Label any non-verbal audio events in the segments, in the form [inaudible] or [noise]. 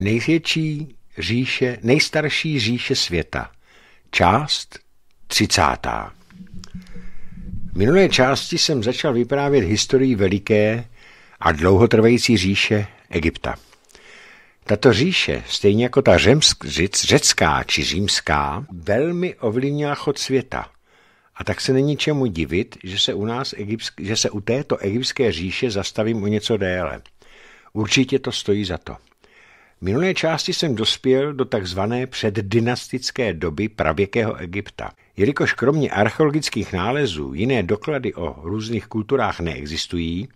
Největší říše, nejstarší říše světa. Část třicátá. V minulé části jsem začal vyprávět historii veliké a dlouhotrvající říše Egypta. Tato říše, stejně jako ta řemsk, řic, řecká či římská, velmi ovlivnila chod světa. A tak se není čemu divit, že se u, nás že se u této egyptské říše zastavím o něco déle. Určitě to stojí za to. V minulé části jsem dospěl do takzvané předdynastické doby pravěkého Egypta. Jelikož kromě archeologických nálezů jiné doklady o různých kulturách neexistují,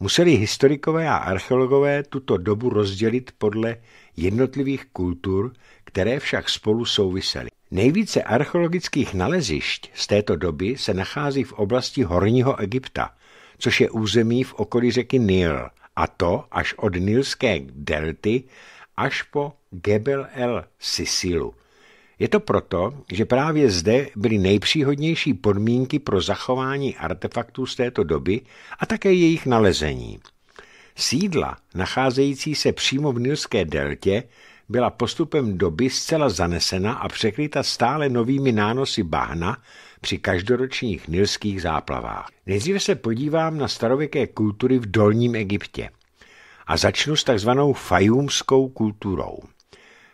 museli historikové a archeologové tuto dobu rozdělit podle jednotlivých kultur, které však spolu souvisely. Nejvíce archeologických nalezišť z této doby se nachází v oblasti Horního Egypta, což je území v okolí řeky Nil, a to až od nilské delty až po Gebel el Sisilu. Je to proto, že právě zde byly nejpříhodnější podmínky pro zachování artefaktů z této doby a také jejich nalezení. Sídla, nacházející se přímo v Nilské deltě, byla postupem doby zcela zanesena a překryta stále novými nánosy bahna při každoročních nilských záplavách. Nejdříve se podívám na starověké kultury v Dolním Egyptě – a začnu s takzvanou fajumskou kulturou.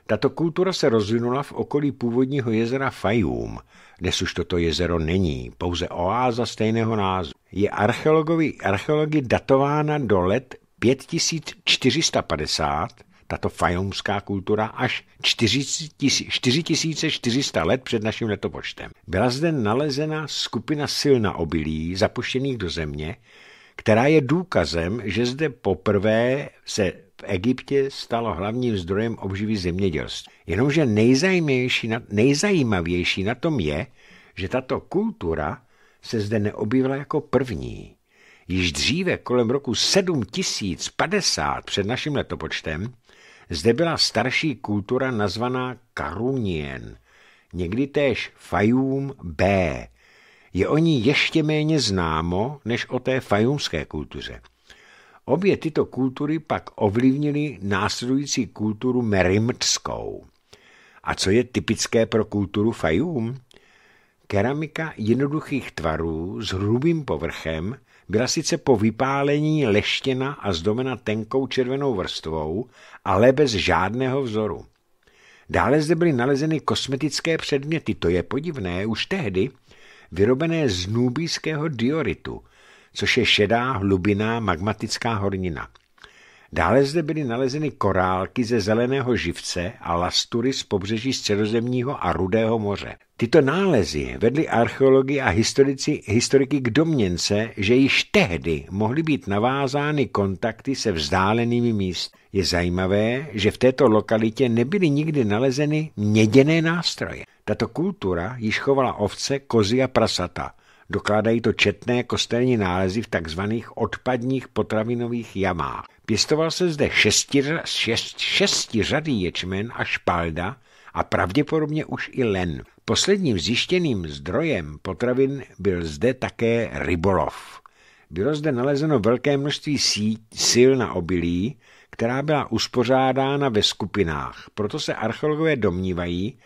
Tato kultura se rozvinula v okolí původního jezera Fajum. Dnes už toto jezero není, pouze oáza stejného názvu. Je archeologovi archeologi datována do let 5450, tato fajumská kultura, až 4400 let před naším letopočtem. Byla zde nalezena skupina sil na obilí, zapuštěných do země, která je důkazem, že zde poprvé se v Egyptě stalo hlavním zdrojem obživy zemědělství. Jenomže nejzajímavější na, tom je, že tato kultura se zde neobjevila jako první. Již dříve, kolem roku 7050 před naším letopočtem, zde byla starší kultura nazvaná Karunien, někdy též Fajum B, je o ní ještě méně známo než o té fajumské kultuře. Obě tyto kultury pak ovlivnily následující kulturu merimtskou. A co je typické pro kulturu Fajum? Keramika jednoduchých tvarů s hrubým povrchem byla sice po vypálení leštěna a zdomena tenkou červenou vrstvou, ale bez žádného vzoru. Dále zde byly nalezeny kosmetické předměty, to je podivné, už tehdy – vyrobené z nubijského dioritu, což je šedá hlubiná magmatická hornina. Dále zde byly nalezeny korálky ze zeleného živce a lastury z pobřeží středozemního a rudého moře. Tyto nálezy vedly archeologi a historici, historiky k domněnce, že již tehdy mohly být navázány kontakty se vzdálenými místy. Je zajímavé, že v této lokalitě nebyly nikdy nalezeny měděné nástroje. Tato kultura již chovala ovce, kozy a prasata. Dokládají to četné kostelní nálezy v takzvaných odpadních potravinových jamách. Pěstoval se zde šestiř, šest, ječmen a špalda a pravděpodobně už i len. Posledním zjištěným zdrojem potravin byl zde také rybolov. Bylo zde nalezeno velké množství sí, sil na obilí, která byla uspořádána ve skupinách. Proto se archeologové domnívají,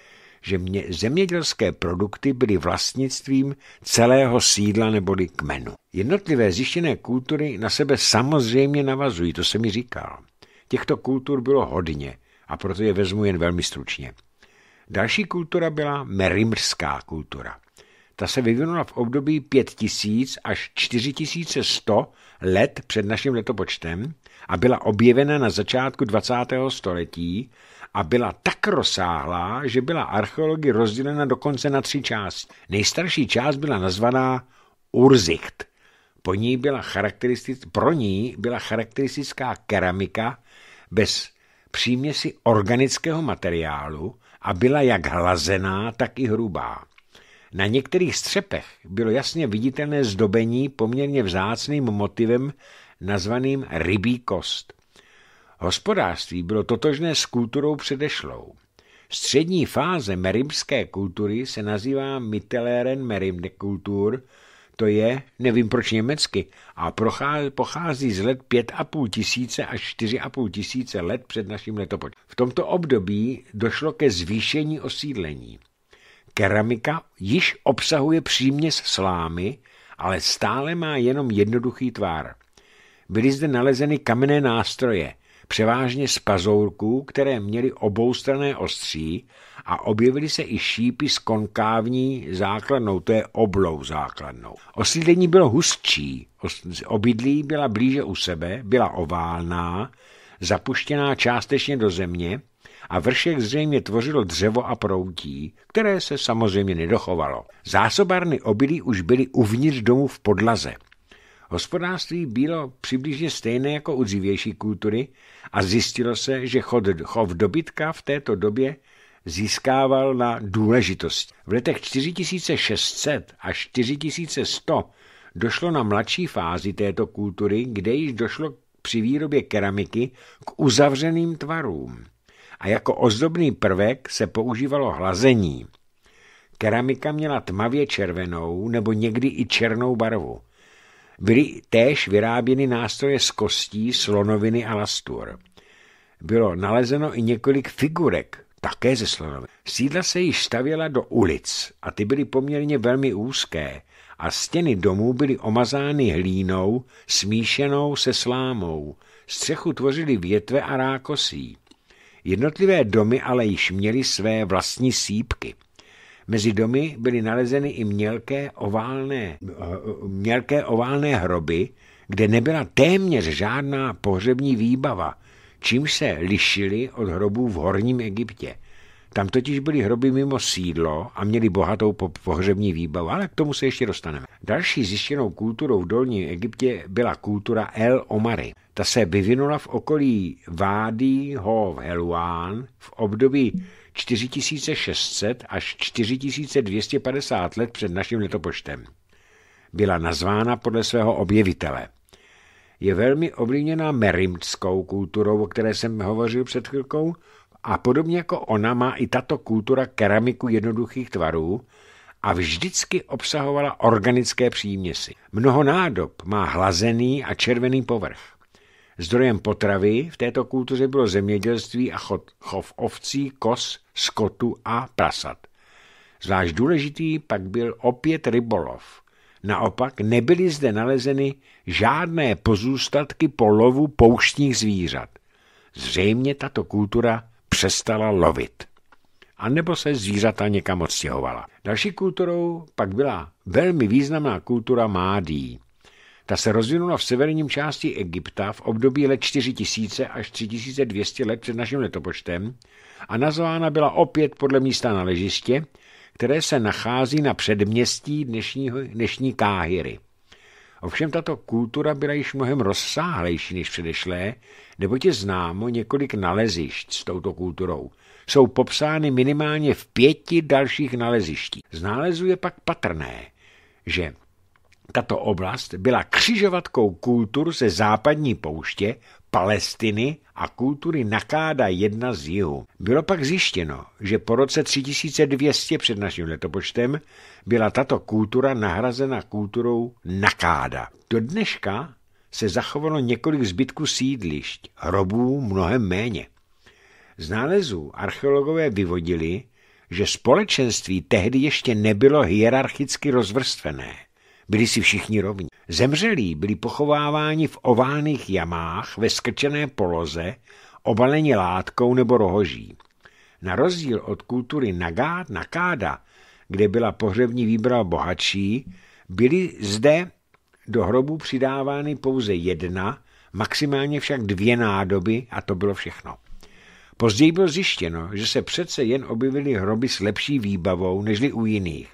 že mě zemědělské produkty byly vlastnictvím celého sídla neboli kmenu. Jednotlivé zjištěné kultury na sebe samozřejmě navazují, to se mi říkal. Těchto kultur bylo hodně a proto je vezmu jen velmi stručně. Další kultura byla merimrská kultura. Ta se vyvinula v období 5000 až 4100 let před naším letopočtem a byla objevena na začátku 20. století a byla tak rozsáhlá, že byla archeologi rozdělena dokonce na tři části. Nejstarší část byla nazvaná Urzicht. Po ní byla charakteristic, pro ní byla charakteristická keramika bez příměsi organického materiálu a byla jak hlazená, tak i hrubá. Na některých střepech bylo jasně viditelné zdobení poměrně vzácným motivem nazvaným rybí kost. Hospodářství bylo totožné s kulturou předešlou. Střední fáze merimské kultury se nazývá Mitteleren Merimde Kultur, to je, nevím proč německy, a pochází z let 5,5 tisíce až 4,5 tisíce let před naším letopočtem. V tomto období došlo ke zvýšení osídlení. Keramika již obsahuje příměs slámy, ale stále má jenom jednoduchý tvar. Byly zde nalezeny kamenné nástroje – převážně z pazourků, které měly oboustrané ostří a objevily se i šípy s konkávní základnou, to je oblou základnou. Osídlení bylo hustší, obydlí byla blíže u sebe, byla oválná, zapuštěná částečně do země a vršek zřejmě tvořilo dřevo a proutí, které se samozřejmě nedochovalo. Zásobárny obilí už byly uvnitř domu v podlaze – Hospodářství bylo přibližně stejné jako u dřívější kultury a zjistilo se, že chod, chov dobytka v této době získával na důležitost. V letech 4600 až 4100 došlo na mladší fázi této kultury, kde již došlo při výrobě keramiky k uzavřeným tvarům a jako ozdobný prvek se používalo hlazení. Keramika měla tmavě červenou nebo někdy i černou barvu. Byly též vyráběny nástroje z kostí, slonoviny a lastur. Bylo nalezeno i několik figurek, také ze slonoviny. Sídla se již stavěla do ulic a ty byly poměrně velmi úzké a stěny domů byly omazány hlínou smíšenou se slámou. Střechu tvořily větve a rákosí. Jednotlivé domy ale již měly své vlastní sípky. Mezi domy byly nalezeny i mělké oválné, eh, mělké oválné hroby, kde nebyla téměř žádná pohřební výbava, čím se lišily od hrobů v Horním Egyptě. Tam totiž byly hroby mimo sídlo a měly bohatou pohřební výbavu, ale k tomu se ještě dostaneme. Další zjištěnou kulturou v Dolním Egyptě byla kultura El Omary. Ta se vyvinula v okolí Vádí Hov Heluán v období 4600 až 4250 let před naším letopočtem. Byla nazvána podle svého objevitele. Je velmi ovlivněná merimskou kulturou, o které jsem hovořil před chvilkou, a podobně jako ona má i tato kultura keramiku jednoduchých tvarů a vždycky obsahovala organické příměsi. Mnoho nádob má hlazený a červený povrch. Zdrojem potravy v této kultuře bylo zemědělství a chov ovcí, kos, skotu a prasat. Zvlášť důležitý pak byl opět rybolov. Naopak nebyly zde nalezeny žádné pozůstatky po lovu pouštních zvířat. Zřejmě tato kultura přestala lovit. A nebo se zvířata někam odstěhovala. Další kulturou pak byla velmi významná kultura mádí. Ta se rozvinula v severním části Egypta v období let 4000 až 3200 let před naším letopočtem a nazvána byla opět podle místa na ležiště, které se nachází na předměstí dnešního, dnešní Káhyry. Ovšem tato kultura byla již mnohem rozsáhlejší než předešlé, neboť je známo několik nalezišť s touto kulturou. Jsou popsány minimálně v pěti dalších nalezištích. Z nálezu je pak patrné, že tato oblast byla křižovatkou kultur ze západní pouště, Palestiny a kultury Nakáda jedna z jihu. Bylo pak zjištěno, že po roce 3200 před naším letopočtem byla tato kultura nahrazena kulturou Nakáda. Do dneška se zachovalo několik zbytků sídlišť, hrobů mnohem méně. Z nálezů archeologové vyvodili, že společenství tehdy ještě nebylo hierarchicky rozvrstvené byli si všichni rovní. Zemřelí byli pochováváni v oválných jamách ve skrčené poloze, obaleni látkou nebo rohoží. Na rozdíl od kultury Nagád, Nakáda, kde byla pohřební výbra bohatší, byly zde do hrobu přidávány pouze jedna, maximálně však dvě nádoby a to bylo všechno. Později bylo zjištěno, že se přece jen objevily hroby s lepší výbavou nežli u jiných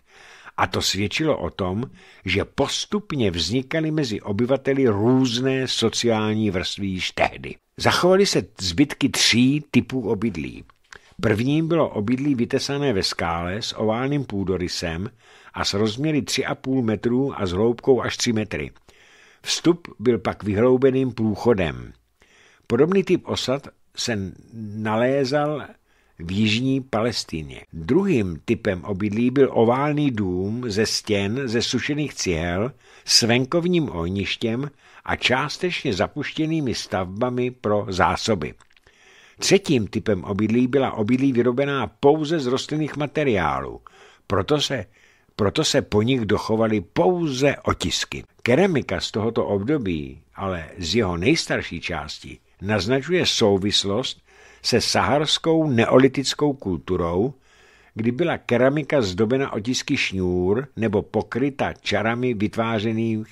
a to svědčilo o tom, že postupně vznikaly mezi obyvateli různé sociální vrství již tehdy. Zachovaly se zbytky tří typů obydlí. Prvním bylo obydlí vytesané ve skále s oválným půdorysem a s rozměry 3,5 metrů a s hloubkou až 3 metry. Vstup byl pak vyhloubeným průchodem. Podobný typ osad se nalézal v jižní Palestině. Druhým typem obydlí byl oválný dům ze stěn ze sušených cihel s venkovním ohništěm a částečně zapuštěnými stavbami pro zásoby. Třetím typem obydlí byla obydlí vyrobená pouze z rostlinných materiálů, proto se, proto se po nich dochovaly pouze otisky. Keramika z tohoto období, ale z jeho nejstarší části, naznačuje souvislost se saharskou neolitickou kulturou, kdy byla keramika zdobena otisky šňůr nebo pokryta čarami vytvářených,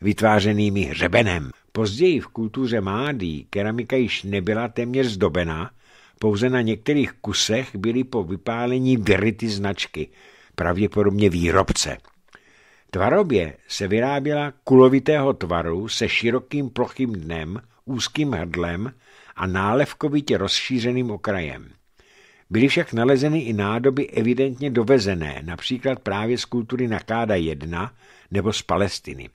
vytvářenými hřebenem. Později v kultuře Mádí keramika již nebyla téměř zdobena, pouze na některých kusech byly po vypálení vyryty značky, pravděpodobně výrobce. Tvarobě se vyráběla kulovitého tvaru se širokým plochým dnem, úzkým hrdlem a nálevkovitě rozšířeným okrajem. Byly však nalezeny i nádoby evidentně dovezené, například právě z kultury Nakáda 1 nebo z Palestiny.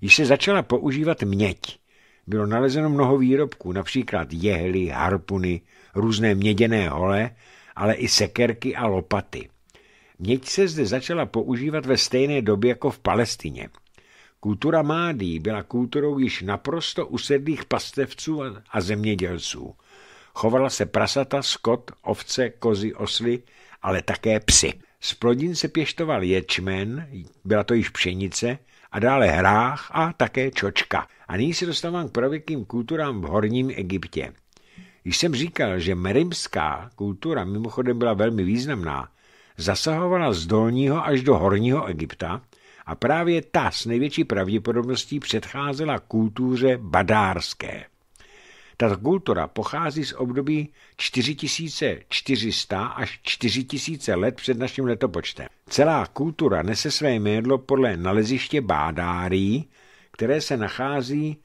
Již se začala používat měď. Bylo nalezeno mnoho výrobků, například jehly, harpuny, různé měděné hole, ale i sekerky a lopaty. Měď se zde začala používat ve stejné době jako v Palestině – Kultura Mádí byla kulturou již naprosto usedlých pastevců a zemědělců. Chovala se prasata, skot, ovce, kozy, osly, ale také psy. Z plodin se pěštoval ječmen, byla to již pšenice, a dále hrách a také čočka. A nyní se dostávám k pravěkým kulturám v Horním Egyptě. Když jsem říkal, že merimská kultura mimochodem byla velmi významná, zasahovala z dolního až do horního Egypta, a právě ta s největší pravděpodobností předcházela kultuře badárské. Tato kultura pochází z období 4400 až 4000 let před naším letopočtem. Celá kultura nese své jméno podle naleziště Bádárií, které se nachází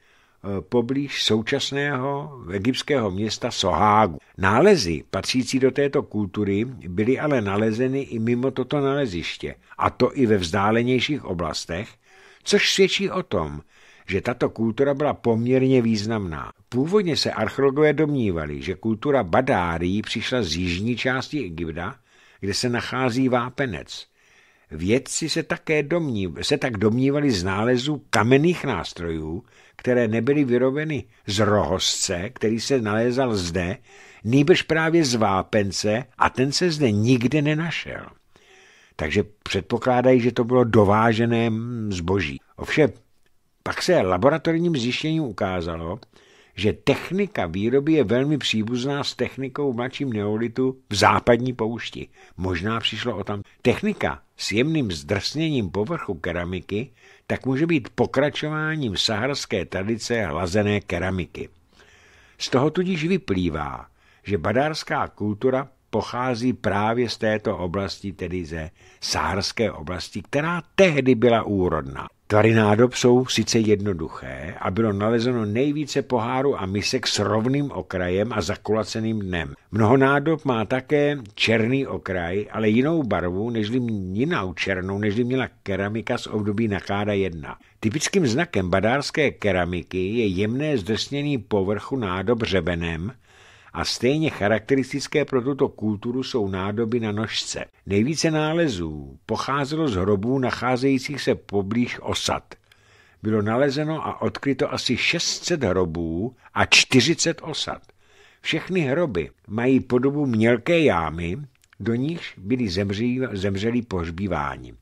Eh, poblíž současného egyptského města Sohágu. Nálezy patřící do této kultury byly ale nalezeny i mimo toto naleziště, a to i ve vzdálenějších oblastech, což svědčí o tom, že tato kultura byla poměrně významná. Původně se archeologové domnívali, že kultura Badárií přišla z jižní části Egypta, kde se nachází vápenec – Vědci se, také domnív, se tak domnívali z nálezů kamenných nástrojů, které nebyly vyrobeny z rohosce, který se nalézal zde, nýbrž právě z vápence a ten se zde nikde nenašel. Takže předpokládají, že to bylo dovážené zboží. Ovšem, pak se laboratorním zjištěním ukázalo, že technika výroby je velmi příbuzná s technikou v mladším neolitu v západní poušti. Možná přišlo o tam. Technika s jemným zdrsněním povrchu keramiky, tak může být pokračováním saharské tradice hlazené keramiky. Z toho tudíž vyplývá, že badárská kultura pochází právě z této oblasti, tedy ze saharské oblasti, která tehdy byla úrodná. Tvary nádob jsou sice jednoduché a bylo nalezeno nejvíce poháru a misek s rovným okrajem a zakulaceným dnem. Mnoho nádob má také černý okraj, ale jinou barvu, nežli jinou černou, nežli měla keramika z období Nakáda 1. Typickým znakem badárské keramiky je jemné zdrsnění povrchu nádob řebenem, a stejně charakteristické pro tuto kulturu jsou nádoby na nožce. Nejvíce nálezů pocházelo z hrobů nacházejících se poblíž osad. Bylo nalezeno a odkryto asi 600 hrobů a 40 osad. Všechny hroby mají podobu mělké jámy, do níž byly zemří, zemřeli pohřbíváni.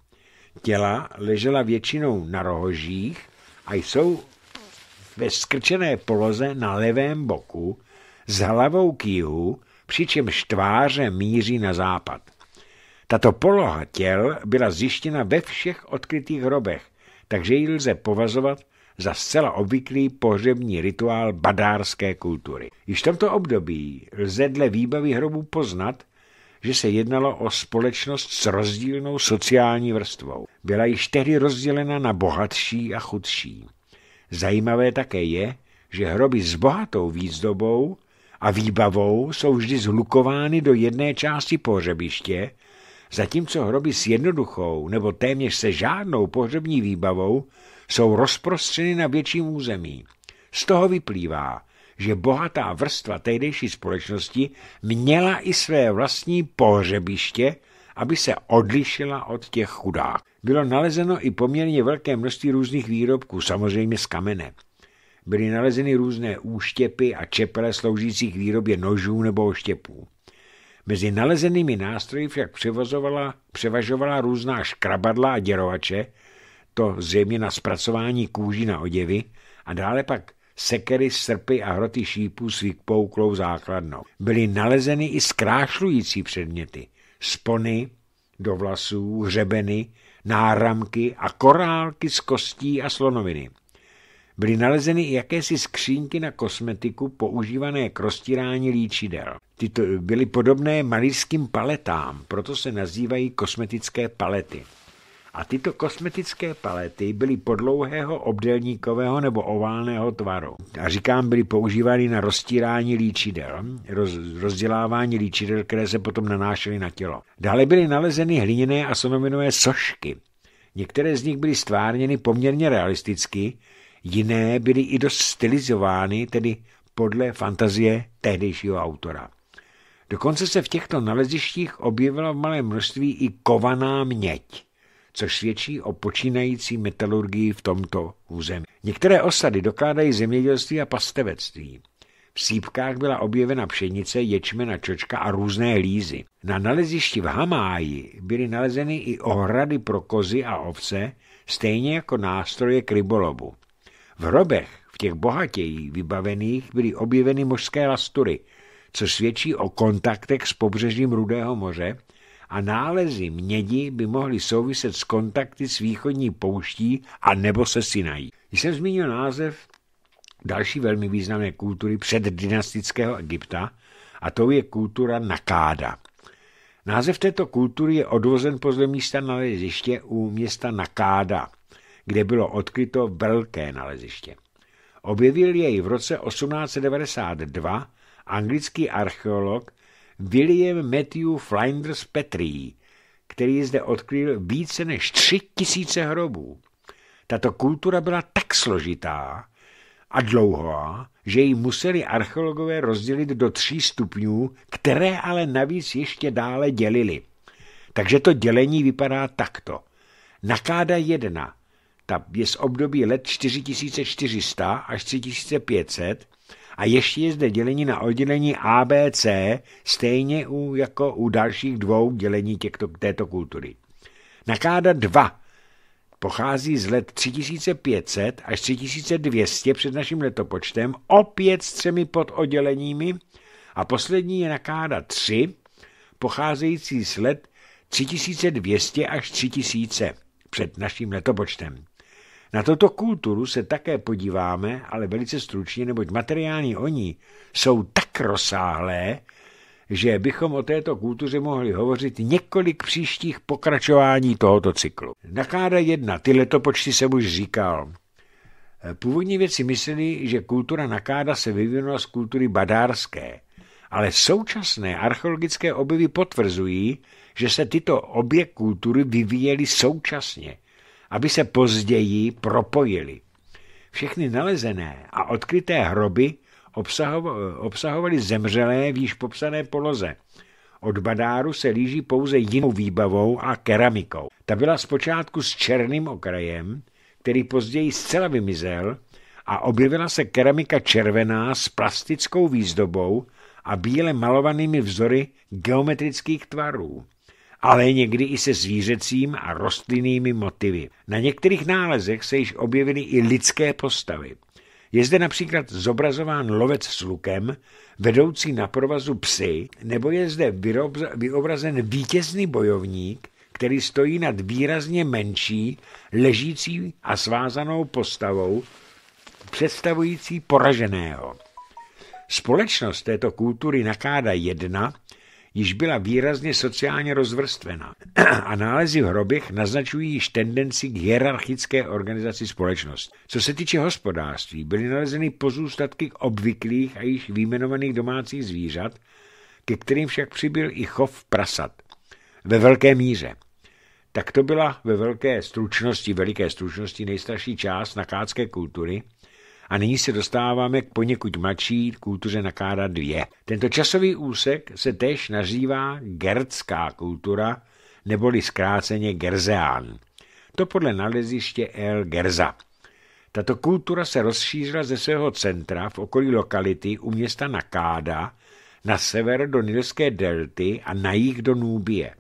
Těla ležela většinou na rohožích a jsou ve skrčené poloze na levém boku, s hlavou k jihu, přičemž tváře míří na západ. Tato poloha těl byla zjištěna ve všech odkrytých hrobech, takže ji lze považovat za zcela obvyklý pohřební rituál badárské kultury. Již v tomto období lze dle výbavy hrobů poznat, že se jednalo o společnost s rozdílnou sociální vrstvou. Byla již tehdy rozdělena na bohatší a chudší. Zajímavé také je, že hroby s bohatou výzdobou a výbavou jsou vždy zhlukovány do jedné části pohřebiště, zatímco hroby s jednoduchou nebo téměř se žádnou pohřební výbavou jsou rozprostřeny na větším území. Z toho vyplývá, že bohatá vrstva tehdejší společnosti měla i své vlastní pohřebiště, aby se odlišila od těch chudák. Bylo nalezeno i poměrně velké množství různých výrobků, samozřejmě z kamene byly nalezeny různé úštěpy a čepele sloužící k výrobě nožů nebo oštěpů. Mezi nalezenými nástroji však převažovala různá škrabadla a děrovače, to zřejmě na zpracování kůží na oděvy, a dále pak sekery, srpy a hroty šípů s vykpouklou základnou. Byly nalezeny i zkrášlující předměty, spony do vlasů, hřebeny, náramky a korálky z kostí a slonoviny byly nalezeny i jakési skřínky na kosmetiku používané k roztírání líčidel. Tyto byly podobné malířským paletám, proto se nazývají kosmetické palety. A tyto kosmetické palety byly podlouhého obdélníkového nebo oválného tvaru. A říkám, byly používány na roztírání líčidel, roz, rozdělávání líčidel, které se potom nanášely na tělo. Dále byly nalezeny hliněné a sonominové sošky. Některé z nich byly stvárněny poměrně realisticky, Jiné byly i dost stylizovány, tedy podle fantazie tehdejšího autora. Dokonce se v těchto nalezištích objevila v malém množství i kovaná měď, což svědčí o počínající metalurgii v tomto území. Některé osady dokládají zemědělství a pastevectví. V sípkách byla objevena pšenice, ječmena, čočka a různé lízy. Na nalezišti v Hamáji byly nalezeny i ohrady pro kozy a ovce, stejně jako nástroje k rybolovu. V hrobech, v těch bohatěji vybavených, byly objeveny mořské lastury, což svědčí o kontaktech s pobřežím Rudého moře a nálezy mědi by mohly souviset s kontakty s východní pouští a nebo se Sinají. Když jsem zmínil název další velmi významné kultury předdynastického Egypta, a to je kultura Nakáda. Název této kultury je odvozen podle místa naleziště u města Nakáda – kde bylo odkryto velké naleziště. Objevil jej v roce 1892 anglický archeolog William Matthew Flinders Petrie, který zde odkryl více než tři tisíce hrobů. Tato kultura byla tak složitá a dlouhá, že ji museli archeologové rozdělit do tří stupňů, které ale navíc ještě dále dělili. Takže to dělení vypadá takto. Nakáda jedna ta je z období let 4400 až 3500 a ještě je zde dělení na oddělení ABC, stejně u, jako u dalších dvou dělení těchto, této kultury. Nakáda 2 pochází z let 3500 až 3200 před naším letopočtem, opět s třemi pododděleními a poslední je Nakáda 3, pocházející z let 3200 až 3000 před naším letopočtem. Na toto kulturu se také podíváme, ale velice stručně, neboť materiální o ní jsou tak rozsáhlé, že bychom o této kultuře mohli hovořit několik příštích pokračování tohoto cyklu. Nakáda jedna, ty letopočty jsem už říkal. Původní věci mysleli, že kultura Nakáda se vyvinula z kultury badárské, ale současné archeologické objevy potvrzují, že se tyto obě kultury vyvíjely současně – aby se později propojili. Všechny nalezené a odkryté hroby obsahovaly zemřelé v již popsané poloze. Od badáru se líží pouze jinou výbavou a keramikou. Ta byla zpočátku s černým okrajem, který později zcela vymizel, a objevila se keramika červená s plastickou výzdobou a bíle malovanými vzory geometrických tvarů ale někdy i se zvířecím a rostlinnými motivy. Na některých nálezech se již objevily i lidské postavy. Je zde například zobrazován lovec s lukem, vedoucí na provazu psy, nebo je zde vyobrazen vítězný bojovník, který stojí nad výrazně menší, ležící a svázanou postavou, představující poraženého. Společnost této kultury nakáda jedna, již byla výrazně sociálně rozvrstvená [clears throat] a nálezy v hroběch naznačují již tendenci k hierarchické organizaci společnosti. Co se týče hospodářství, byly nalezeny pozůstatky k obvyklých a již výjmenovaných domácích zvířat, ke kterým však přibyl i chov prasat ve velké míře. Tak to byla ve velké stručnosti, veliké stručnosti nejstarší část nakácké kultury – a nyní se dostáváme k poněkud mladší kultuře nakára 2. Tento časový úsek se též nazývá gerdská kultura, neboli zkráceně Gerzeán. To podle naleziště El Gerza. Tato kultura se rozšířila ze svého centra v okolí lokality u města Nakáda na sever do Nilské delty a na jih do Núbie.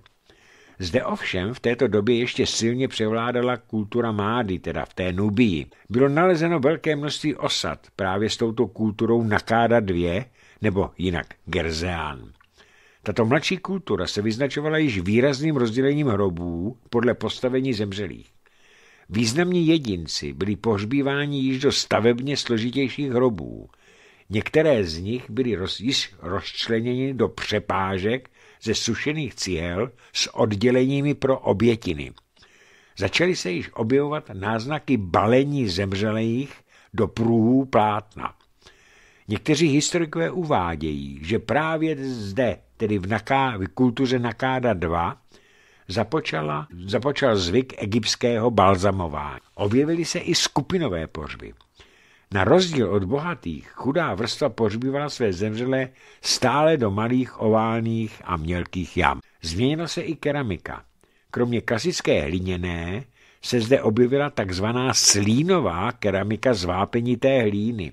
Zde ovšem v této době ještě silně převládala kultura Mády, teda v té Nubii. Bylo nalezeno velké množství osad právě s touto kulturou Nakáda dvě, nebo jinak Gerzeán. Tato mladší kultura se vyznačovala již výrazným rozdělením hrobů podle postavení zemřelých. Významní jedinci byli pohřbíváni již do stavebně složitějších hrobů. Některé z nich byly již rozčleněny do přepážek ze sušených cihel s odděleními pro obětiny. Začaly se již objevovat náznaky balení zemřelých do pruhů plátna. Někteří historikové uvádějí, že právě zde, tedy v, naká, v kultuře Nakáda 2, započala, započal zvyk egyptského balzamování. Objevily se i skupinové pořby. Na rozdíl od bohatých, chudá vrstva pořbívala své zemřelé stále do malých oválných a mělkých jam. Změnila se i keramika. Kromě klasické hliněné se zde objevila takzvaná slínová keramika z vápenité hlíny,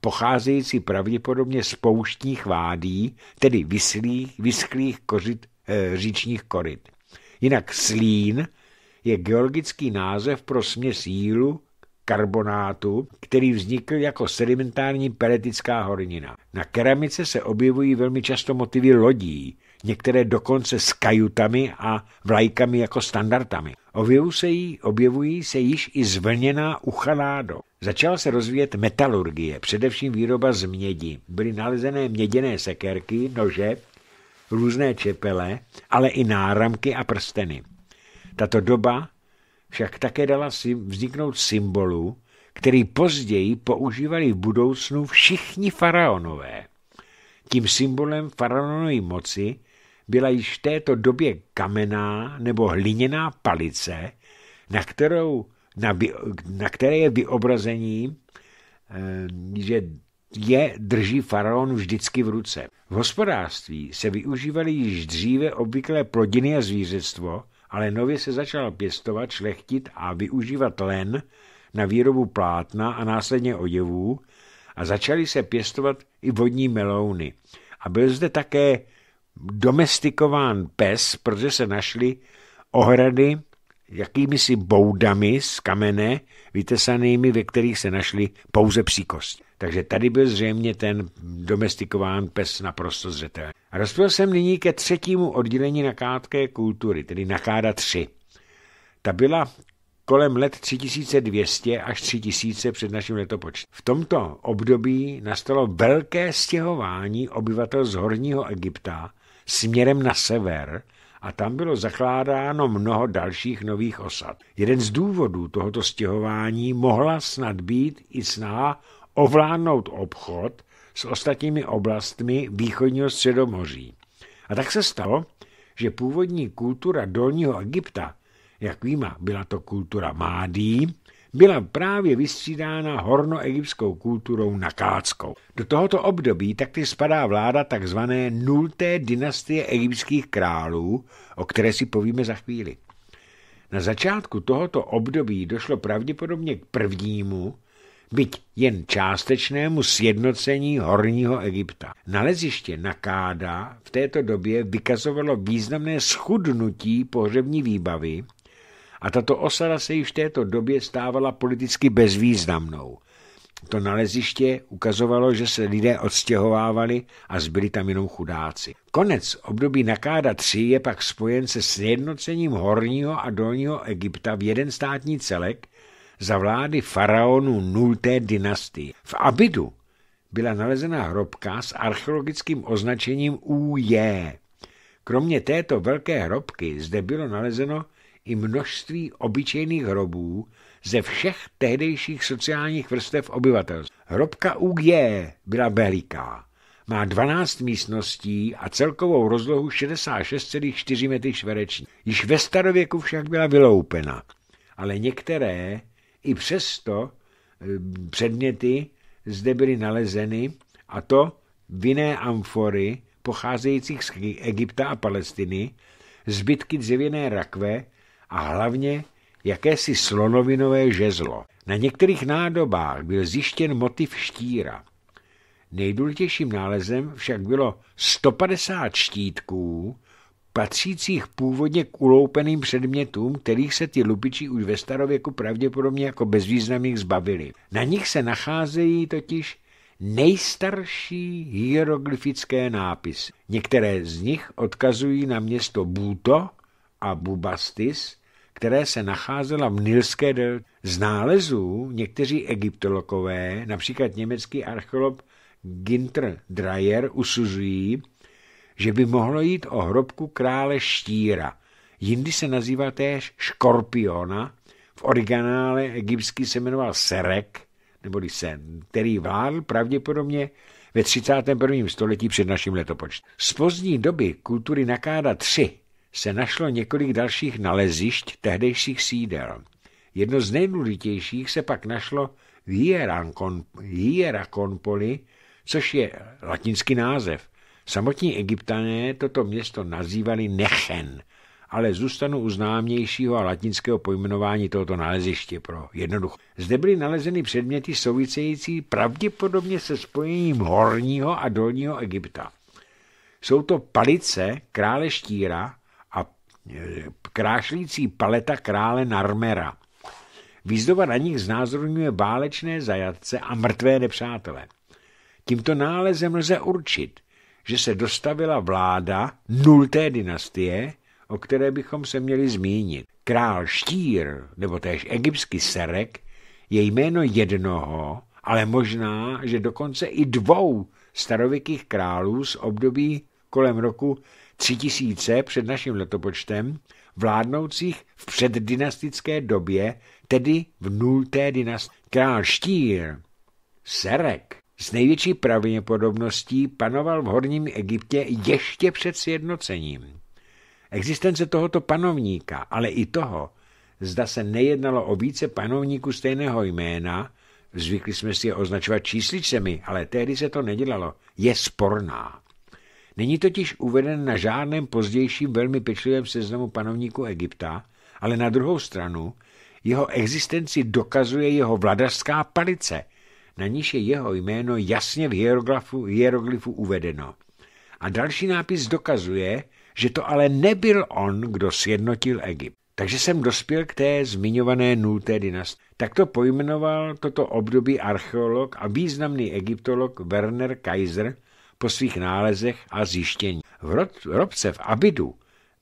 pocházející pravděpodobně z pouštních vádí, tedy vyslých, vyschlých kořit, e, říčních koryt. Jinak slín je geologický název pro směs jílu, karbonátu, který vznikl jako sedimentární peletická hornina. Na keramice se objevují velmi často motivy lodí, některé dokonce s kajutami a vlajkami jako standardami. Objevují se, jí, objevují se již i zvlněná uchaládo. Začala se rozvíjet metalurgie, především výroba z mědi. Byly nalezené měděné sekerky, nože, různé čepele, ale i náramky a prsteny. Tato doba však také dala vzniknout symbolu, který později používali v budoucnu všichni faraonové. Tím symbolem faraonové moci byla již v této době kamená nebo hliněná palice, na, kterou, na, na které je vyobrazení, eh, že je drží faraon vždycky v ruce. V hospodářství se využívaly již dříve obvyklé plodiny a zvířectvo, ale nově se začal pěstovat, šlechtit a využívat len na výrobu plátna a následně oděvů a začaly se pěstovat i vodní melouny. A byl zde také domestikován pes, protože se našly ohrady jakýmisi boudami z kamene vytesanými, ve kterých se našly pouze příkost. Takže tady byl zřejmě ten domestikován pes naprosto zřetelný. A dospěl jsem nyní ke třetímu oddělení nakádké kultury, tedy nakáda 3. Ta byla kolem let 3200 až 3000 před naším letopočtem. V tomto období nastalo velké stěhování obyvatel z Horního Egypta směrem na sever a tam bylo zakládáno mnoho dalších nových osad. Jeden z důvodů tohoto stěhování mohla snad být i snaha ovládnout obchod s ostatními oblastmi východního středomoří. A tak se stalo, že původní kultura dolního Egypta, jak víma, byla to kultura Mádí, byla právě vystřídána hornoegyptskou kulturou nakáckou. Do tohoto období taktéž spadá vláda tzv. nulté dynastie egyptských králů, o které si povíme za chvíli. Na začátku tohoto období došlo pravděpodobně k prvnímu, byť jen částečnému sjednocení Horního Egypta. Naleziště Nakáda v této době vykazovalo významné schudnutí pohřební výbavy a tato osada se již v této době stávala politicky bezvýznamnou. To naleziště ukazovalo, že se lidé odstěhovávali a zbyli tam jenom chudáci. Konec období Nakáda 3 je pak spojen se sjednocením horního a dolního Egypta v jeden státní celek za vlády faraonů nulté dynastie. V Abidu byla nalezena hrobka s archeologickým označením UJ. Kromě této velké hrobky zde bylo nalezeno i množství obyčejných hrobů ze všech tehdejších sociálních vrstev obyvatelstva. Hrobka UG byla veliká. Má 12 místností a celkovou rozlohu 66,4 metry čtvereční. Již ve starověku však byla vyloupena, ale některé i přesto eh, předměty zde byly nalezeny a to vinné amfory pocházejících z Egypta a Palestiny, zbytky dřevěné rakve a hlavně jakési slonovinové žezlo. Na některých nádobách byl zjištěn motiv štíra. Nejdůležitějším nálezem však bylo 150 štítků, patřících původně k uloupeným předmětům, kterých se ti lupiči už ve starověku pravděpodobně jako bezvýznamných zbavili. Na nich se nacházejí totiž nejstarší hieroglyfické nápisy. Některé z nich odkazují na město Buto a Bubastis, které se nacházela v Nilské deltě. Z nálezů někteří egyptologové, například německý archeolog Ginter Dreyer, usuzují, že by mohlo jít o hrobku krále Štíra. Jindy se nazývá též Škorpiona, v originále egyptský se jmenoval Serek, neboli Sen, který vládl pravděpodobně ve 31. století před naším letopočtem. Z pozdní doby kultury nakáda 3 se našlo několik dalších nalezišť tehdejších sídel. Jedno z nejdůležitějších se pak našlo v Hierakonpoli, což je latinský název. Samotní egyptané toto město nazývali Nechen, ale zůstanu u známějšího a latinského pojmenování tohoto naleziště pro jednoduch. Zde byly nalezeny předměty související pravděpodobně se spojením horního a dolního Egypta. Jsou to palice krále Štíra, krášlící paleta krále Narmera. Výzdova na nich znázorňuje válečné zajatce a mrtvé nepřátele. Tímto nálezem lze určit, že se dostavila vláda nulté dynastie, o které bychom se měli zmínit. Král Štír, nebo též egyptský Serek, je jméno jednoho, ale možná, že dokonce i dvou starověkých králů z období kolem roku 3000 před naším letopočtem, vládnoucích v předdynastické době, tedy v nulté dynastii. Král Štír, Serek, s největší pravděpodobností panoval v Horním Egyptě ještě před sjednocením. Existence tohoto panovníka, ale i toho, zda se nejednalo o více panovníků stejného jména, zvykli jsme si je označovat číslicemi, ale tehdy se to nedělalo, je sporná. Není totiž uveden na žádném pozdějším velmi pečlivém seznamu panovníků Egypta, ale na druhou stranu jeho existenci dokazuje jeho vladařská palice, na níž je jeho jméno jasně v hieroglyfu, hieroglyfu uvedeno. A další nápis dokazuje, že to ale nebyl on, kdo sjednotil Egypt. Takže jsem dospěl k té zmiňované nulté dynastii. Tak to pojmenoval toto období archeolog a významný egyptolog Werner Kaiser – po svých nálezech a zjištění. V robce v Abidu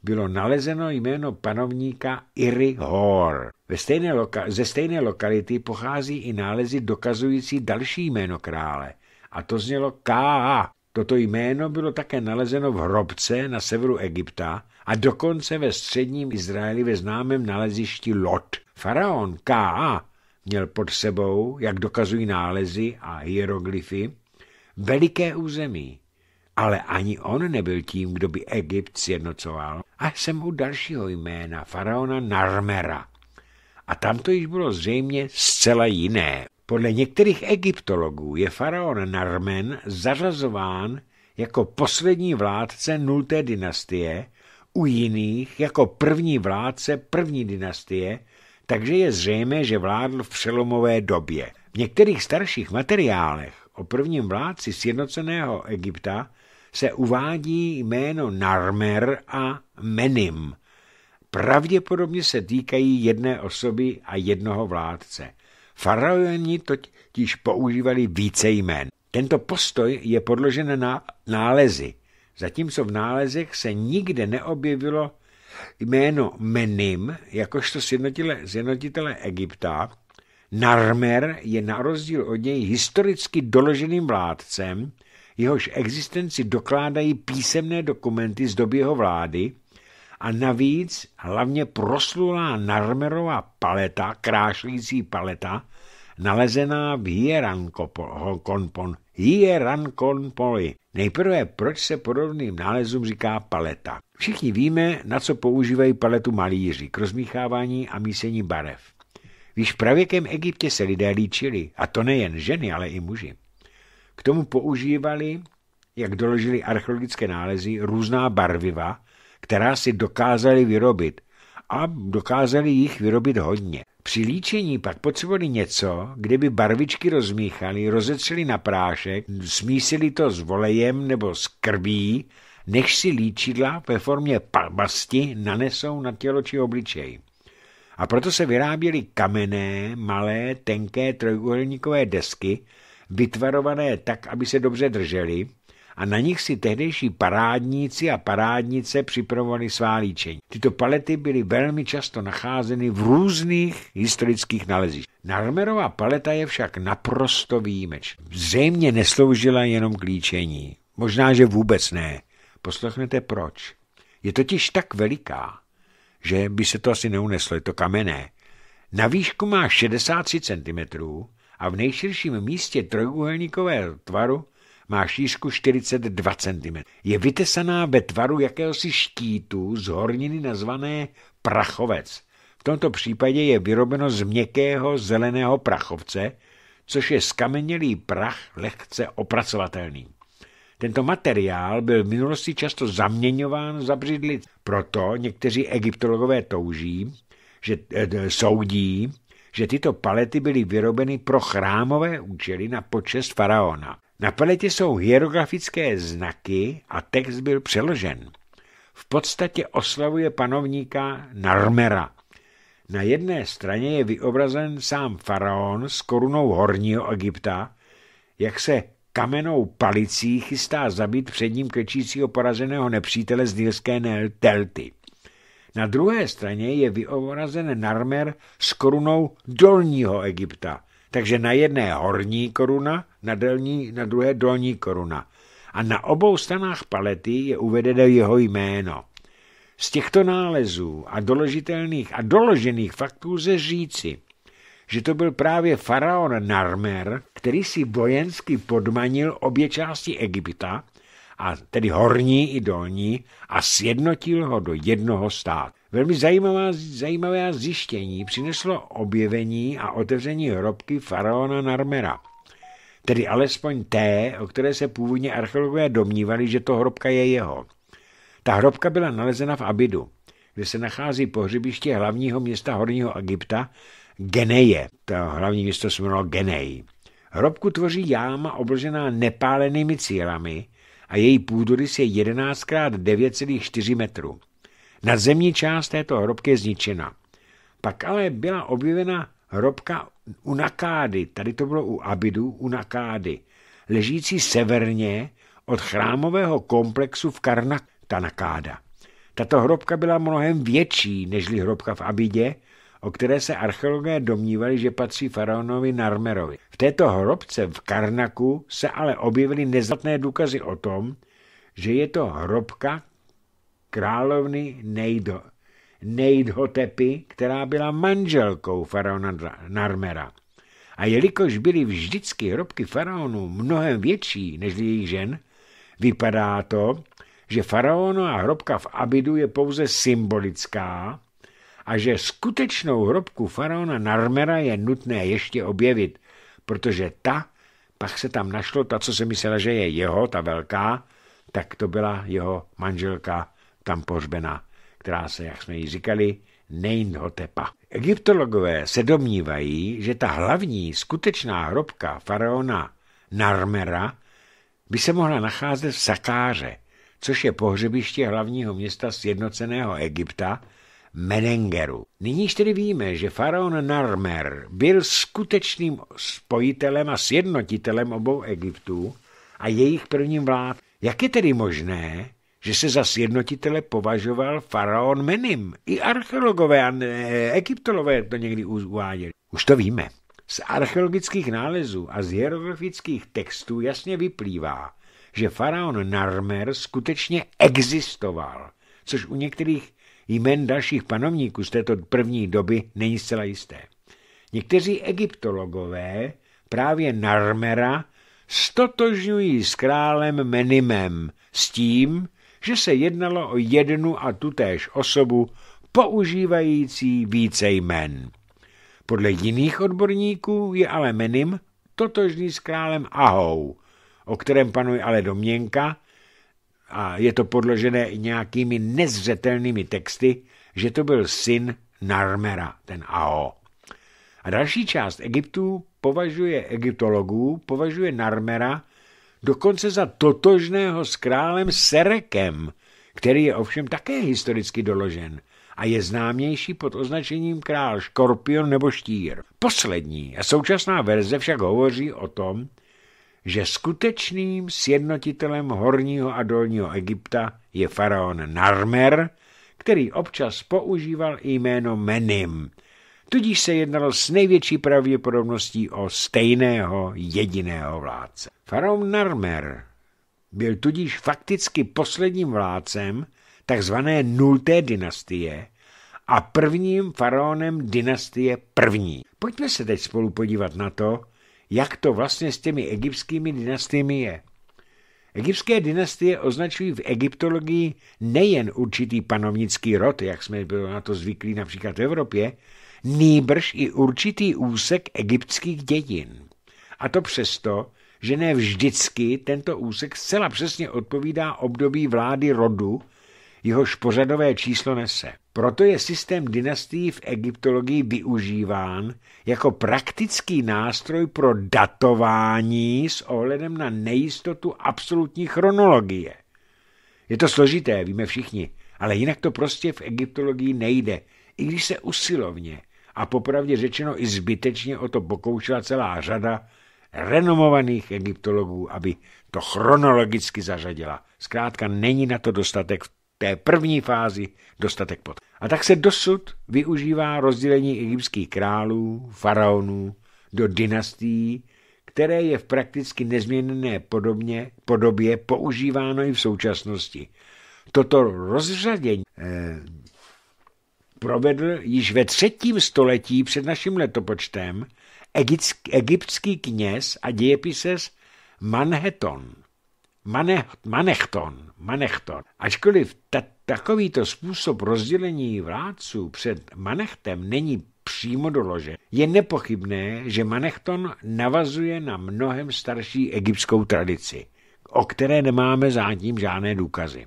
bylo nalezeno jméno panovníka Iry Hor. Ve stejné ze stejné lokality pochází i nálezy dokazující další jméno krále, a to znělo K.A. Toto jméno bylo také nalezeno v hrobce na severu Egypta a dokonce ve středním Izraeli ve známém nalezišti Lot. Faraon K.A. měl pod sebou, jak dokazují nálezy a hieroglyfy, veliké území. Ale ani on nebyl tím, kdo by Egypt sjednocoval. A jsem u dalšího jména, faraona Narmera. A tam to již bylo zřejmě zcela jiné. Podle některých egyptologů je faraon Narmen zařazován jako poslední vládce nulté dynastie, u jiných jako první vládce první dynastie, takže je zřejmé, že vládl v přelomové době. V některých starších materiálech o prvním vládci sjednoceného Egypta se uvádí jméno Narmer a Menim. Pravděpodobně se týkají jedné osoby a jednoho vládce. Faraoni totiž používali více jmén. Tento postoj je podložen na nálezy, zatímco v nálezech se nikde neobjevilo jméno Menim jakožto sjednotitele, Egypta, Narmer je na rozdíl od něj historicky doloženým vládcem, jehož existenci dokládají písemné dokumenty z doby jeho vlády a navíc hlavně proslulá Narmerová paleta, krášlící paleta, nalezená v Hierankonpon, Hierankonpoli. Nejprve, proč se podobným nálezům říká paleta. Všichni víme, na co používají paletu malíři, k rozmíchávání a mísení barev. Víš, v pravěkém Egyptě se lidé líčili, a to nejen ženy, ale i muži. K tomu používali, jak doložili archeologické nálezy, různá barviva, která si dokázali vyrobit. A dokázali jich vyrobit hodně. Při líčení pak potřebovali něco, kde by barvičky rozmíchali, rozetřeli na prášek, smísili to s volejem nebo s krví, než si líčidla ve formě palbasti nanesou na tělo či obličej a proto se vyráběly kamenné, malé, tenké trojuhelníkové desky, vytvarované tak, aby se dobře držely, a na nich si tehdejší parádníci a parádnice připravovali svá líčení. Tyto palety byly velmi často nacházeny v různých historických nalezích. Narmerová paleta je však naprosto výjimeč. Zřejmě nesloužila jenom k líčení. Možná, že vůbec ne. Poslechnete proč. Je totiž tak veliká, že by se to asi neuneslo, je to kamenné. Na výšku má 63 cm a v nejširším místě trojúhelníkového tvaru má šířku 42 cm. Je vytesaná ve tvaru jakéhosi štítu z horniny nazvané prachovec. V tomto případě je vyrobeno z měkkého zeleného prachovce, což je skamenělý prach lehce opracovatelný. Tento materiál byl v minulosti často zaměňován za břidlici. Proto někteří egyptologové touží, že e, soudí, že tyto palety byly vyrobeny pro chrámové účely na počest faraona. Na paletě jsou hierografické znaky a text byl přeložen. V podstatě oslavuje panovníka Narmera. Na jedné straně je vyobrazen sám faraon s korunou horního Egypta, jak se kamenou palicí chystá zabít před ním krečícího porazeného nepřítele z nilské telty. Na druhé straně je vyobrazen Narmer s korunou dolního Egypta, takže na jedné horní koruna, na, dolní, na druhé dolní koruna. A na obou stranách palety je uvedeno jeho jméno. Z těchto nálezů a doložitelných a doložených faktů ze říci, že to byl právě faraon Narmer, který si vojensky podmanil obě části Egypta, a tedy horní i dolní, a sjednotil ho do jednoho státu. Velmi zajímavá, zajímavé zjištění přineslo objevení a otevření hrobky faraona Narmera, tedy alespoň té, o které se původně archeologové domnívali, že to hrobka je jeho. Ta hrobka byla nalezena v Abidu, kde se nachází pohřebiště hlavního města Horního Egypta, Geneje. To hlavní město se jmenovalo Genej. Hrobku tvoří jáma obložená nepálenými cílami a její půdorys je 11 x 9,4 metru. Nadzemní část této hrobky je zničena. Pak ale byla objevena hrobka u Nakády, tady to bylo u Abidu, Nakády, ležící severně od chrámového komplexu v Nakáda. Tato hrobka byla mnohem větší nežli hrobka v Abidě o které se archeologé domnívali, že patří faraonovi Narmerovi. V této hrobce v Karnaku se ale objevily nezlatné důkazy o tom, že je to hrobka královny Nejdo, Nejdhotepy, která byla manželkou faraona Narmera. A jelikož byly vždycky hrobky faraonů mnohem větší než jejich žen, vypadá to, že faraonová hrobka v Abidu je pouze symbolická a že skutečnou hrobku faraona Narmera je nutné ještě objevit, protože ta, pak se tam našlo, ta, co se myslela, že je jeho, ta velká, tak to byla jeho manželka tam pohřbená, která se, jak jsme ji říkali, Neinhotepa. Egyptologové se domnívají, že ta hlavní skutečná hrobka faraona Narmera by se mohla nacházet v Sakáře, což je pohřebiště hlavního města sjednoceného Egypta, Menengeru. Nyníž tedy víme, že faraon Narmer byl skutečným spojitelem a sjednotitelem obou Egyptů a jejich prvním vlád. Jak je tedy možné, že se za sjednotitele považoval faraon Menim? I archeologové a e, egyptolové to někdy uváděli. Už to víme. Z archeologických nálezů a z hierografických textů jasně vyplývá, že faraon Narmer skutečně existoval, což u některých Jmén dalších panovníků z této první doby není zcela jisté. Někteří egyptologové právě Narmera stotožňují s králem Menimem s tím, že se jednalo o jednu a tutéž osobu používající více jmen. Podle jiných odborníků je ale Menim totožný s králem Ahou, o kterém panuje ale domněnka, a je to podložené nějakými nezřetelnými texty, že to byl syn Narmera, ten Ao. A další část Egyptu považuje egyptologů, považuje Narmera dokonce za totožného s králem Serekem, který je ovšem také historicky doložen a je známější pod označením král škorpion nebo štír. Poslední a současná verze však hovoří o tom, že skutečným sjednotitelem horního a dolního Egypta je faraon Narmer, který občas používal jméno Menim, tudíž se jednalo s největší pravděpodobností o stejného jediného vládce. Faraon Narmer byl tudíž fakticky posledním vládcem takzvané nulté dynastie a prvním faraonem dynastie první. Pojďme se teď spolu podívat na to, jak to vlastně s těmi egyptskými dynastiemi je. Egyptské dynastie označují v egyptologii nejen určitý panovnický rod, jak jsme byli na to zvyklí například v Evropě, nýbrž i určitý úsek egyptských dědin. A to přesto, že ne vždycky tento úsek zcela přesně odpovídá období vlády rodu, jehož pořadové číslo nese. Proto je systém dynastií v egyptologii využíván jako praktický nástroj pro datování s ohledem na nejistotu absolutní chronologie. Je to složité, víme všichni, ale jinak to prostě v egyptologii nejde, i když se usilovně a popravdě řečeno i zbytečně o to pokoušela celá řada renomovaných egyptologů, aby to chronologicky zařadila. Zkrátka není na to dostatek té první fázi dostatek pot. A tak se dosud využívá rozdělení egyptských králů, faraonů do dynastií, které je v prakticky nezměněné podobně, podobě používáno i v současnosti. Toto rozřadění eh, provedl již ve třetím století před naším letopočtem egyptský, kněz a dějepises Manheton. Manechton Manechton. Ačkoliv ta, takovýto způsob rozdělení vládců před Manechtem není přímo doložen, je nepochybné, že Manechton navazuje na mnohem starší egyptskou tradici, o které nemáme zatím žádné důkazy.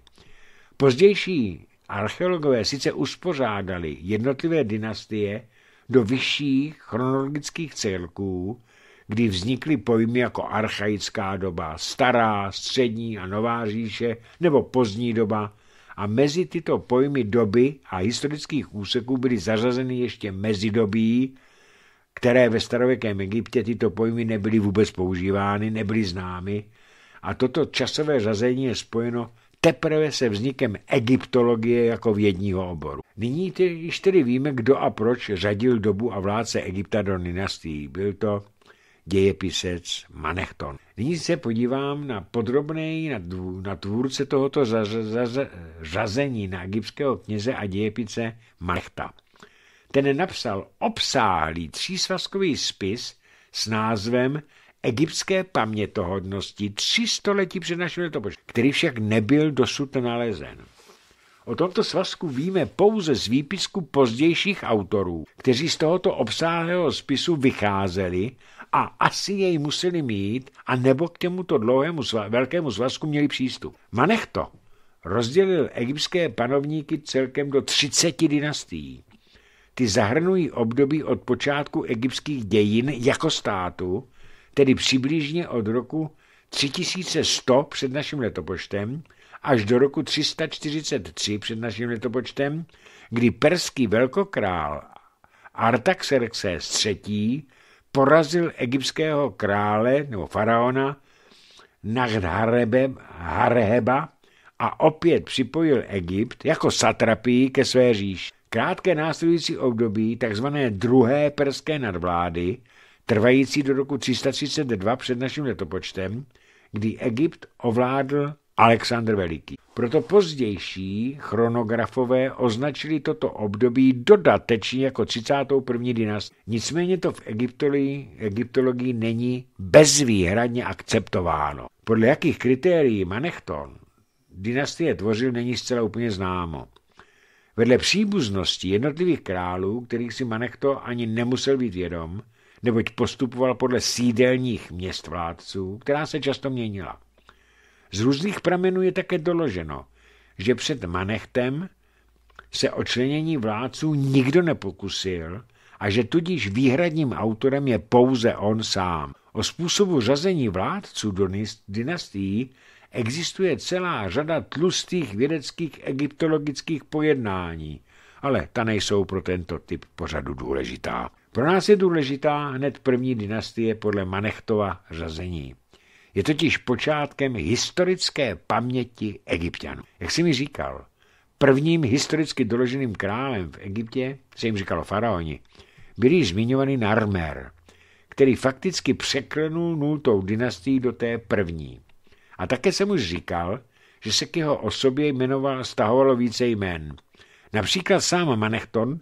Pozdější archeologové sice uspořádali jednotlivé dynastie do vyšších chronologických celků, kdy vznikly pojmy jako archaická doba, stará, střední a nová říše nebo pozdní doba a mezi tyto pojmy doby a historických úseků byly zařazeny ještě mezidobí, které ve starověkém Egyptě tyto pojmy nebyly vůbec používány, nebyly známy a toto časové řazení je spojeno teprve se vznikem egyptologie jako vědního oboru. Nyní již tedy víme, kdo a proč řadil dobu a vládce Egypta do dynastií. Byl to dějepisec Manechton. Nyní se podívám na podrobný na, na tvůrce tohoto řazení na egyptského kněze a dějepice Manechta. Ten napsal obsáhlý třísvazkový spis s názvem egyptské pamětohodnosti tři století před naším letopočtem, který však nebyl dosud nalezen. O tomto svazku víme pouze z výpisku pozdějších autorů, kteří z tohoto obsáhlého spisu vycházeli a asi jej museli mít a nebo k těmuto dlouhému velkému zvazku měli přístup. Manechto rozdělil egyptské panovníky celkem do 30 dynastií. Ty zahrnují období od počátku egyptských dějin jako státu, tedy přibližně od roku 3100 před naším letopočtem až do roku 343 před naším letopočtem, kdy perský velkokrál Artaxerxes III porazil egyptského krále nebo faraona Nagdharebem a opět připojil Egypt jako satrapii ke své říši. Krátké následující období tzv. druhé perské nadvlády, trvající do roku 332 před naším letopočtem, kdy Egypt ovládl Alexandr Veliký. Proto pozdější chronografové označili toto období dodatečně jako 31. dynastii. Nicméně to v egyptologii, egyptologii není bezvýhradně akceptováno. Podle jakých kritérií Manechton dynastie tvořil, není zcela úplně známo. Vedle příbuznosti jednotlivých králů, kterých si Manechto ani nemusel být vědom, neboť postupoval podle sídelních měst vládců, která se často měnila. Z různých pramenů je také doloženo, že před Manechtem se o členění vládců nikdo nepokusil a že tudíž výhradním autorem je pouze on sám. O způsobu řazení vládců do dynastií existuje celá řada tlustých vědeckých egyptologických pojednání, ale ta nejsou pro tento typ pořadu důležitá. Pro nás je důležitá hned první dynastie podle Manechtova řazení je totiž počátkem historické paměti egyptianů. Jak si mi říkal, prvním historicky doloženým králem v Egyptě, se jim říkalo faraoni, byl již zmiňovaný Narmer, který fakticky překlenul nultou dynastii do té první. A také jsem už říkal, že se k jeho osobě jmenoval, stahovalo více jmén. Například sám Manechton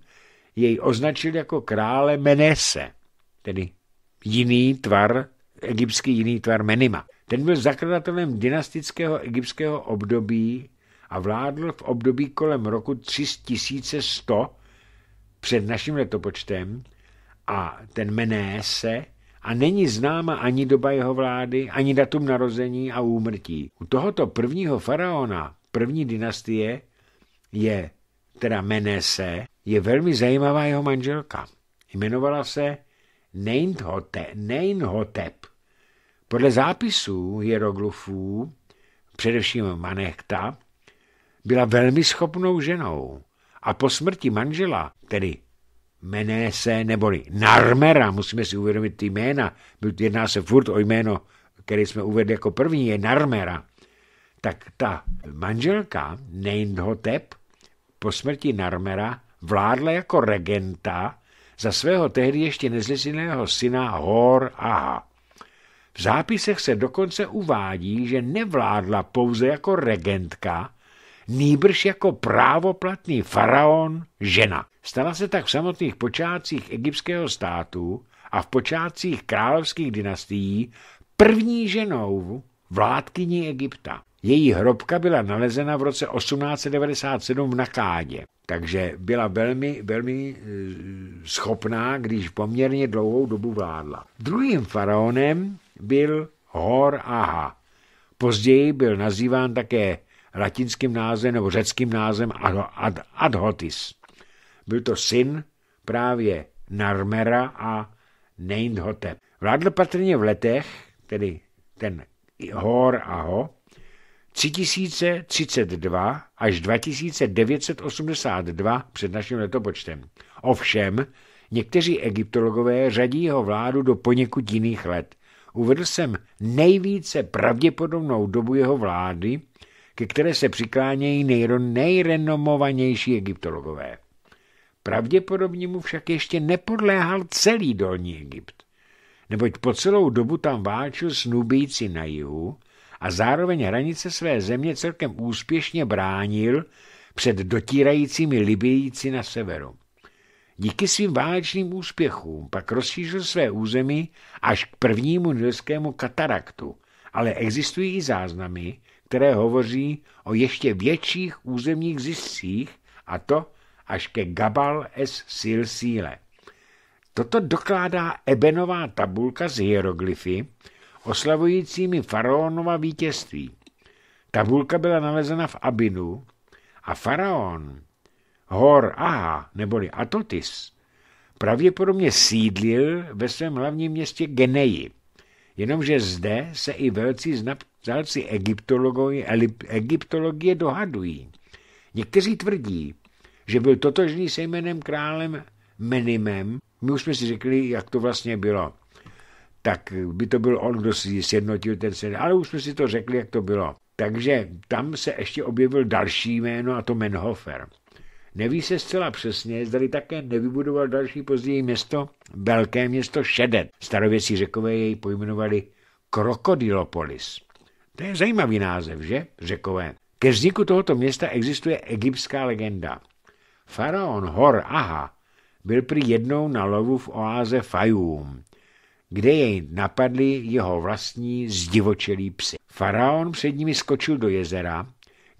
jej označil jako krále Menese, tedy jiný tvar egyptský jiný tvar Menima. Ten byl zakladatelem dynastického egyptského období a vládl v období kolem roku 3100 před naším letopočtem a ten mené se a není známa ani doba jeho vlády, ani datum narození a úmrtí. U tohoto prvního faraona první dynastie je teda Menese, je velmi zajímavá jeho manželka. Jmenovala se Neinhotep. Neinhotep. Podle zápisů hieroglyfů především Manechta, byla velmi schopnou ženou a po smrti manžela, tedy Menése neboli Narmera, musíme si uvědomit ty jména, jedná se furt o jméno, které jsme uvedli jako první, je Narmera, tak ta manželka Neindhotep po smrti Narmera vládla jako regenta za svého tehdy ještě nezlesilého syna Hor Aha. V zápisech se dokonce uvádí, že nevládla pouze jako regentka, nýbrž jako právoplatný faraon žena. Stala se tak v samotných počátcích egyptského státu a v počátcích královských dynastií první ženou vládkyní Egypta. Její hrobka byla nalezena v roce 1897 v Nakádě, takže byla velmi, velmi e, schopná, když poměrně dlouhou dobu vládla. Druhým faraonem byl Hor Aha. Později byl nazýván také latinským názvem nebo řeckým názvem Ad, Adhotis. Byl to syn právě Narmera a Neindhotep. Vládl patrně v letech, tedy ten Hor Aho, 3032 až 2982 před naším letopočtem. Ovšem, někteří egyptologové řadí jeho vládu do poněkud jiných let. Uvedl jsem nejvíce pravděpodobnou dobu jeho vlády, ke které se přiklánějí nejrenomovanější egyptologové. Pravděpodobně mu však ještě nepodléhal celý dolní Egypt, neboť po celou dobu tam válčil s Nubíci na jihu a zároveň hranice své země celkem úspěšně bránil před dotírajícími Libijíci na severu. Díky svým válečným úspěchům pak rozšířil své území až k prvnímu nilskému kataraktu, ale existují i záznamy, které hovoří o ještě větších územních ziscích, a to až ke Gabal es Silsíle. Toto dokládá ebenová tabulka z hieroglyfy, oslavujícími faraonova vítězství. Tabulka byla nalezena v Abinu a faraon Hor Aha, neboli Atotis, pravděpodobně sídlil ve svém hlavním městě Geneji. Jenomže zde se i velcí znalci egyptologie dohadují. Někteří tvrdí, že byl totožný se jménem králem Menimem. My už jsme si řekli, jak to vlastně bylo. Tak by to byl on, kdo si sjednotil ten sen, ale už jsme si to řekli, jak to bylo. Takže tam se ještě objevil další jméno a to Menhofer. Neví se zcela přesně, zdali také nevybudoval další později město, velké město Šedet. Starověcí řekové jej pojmenovali Krokodilopolis. To je zajímavý název, že? Řekové. Ke vzniku tohoto města existuje egyptská legenda. Faraon Hor Aha byl prý jednou na lovu v oáze Fajum, kde jej napadli jeho vlastní zdivočelí psy. Faraon před nimi skočil do jezera,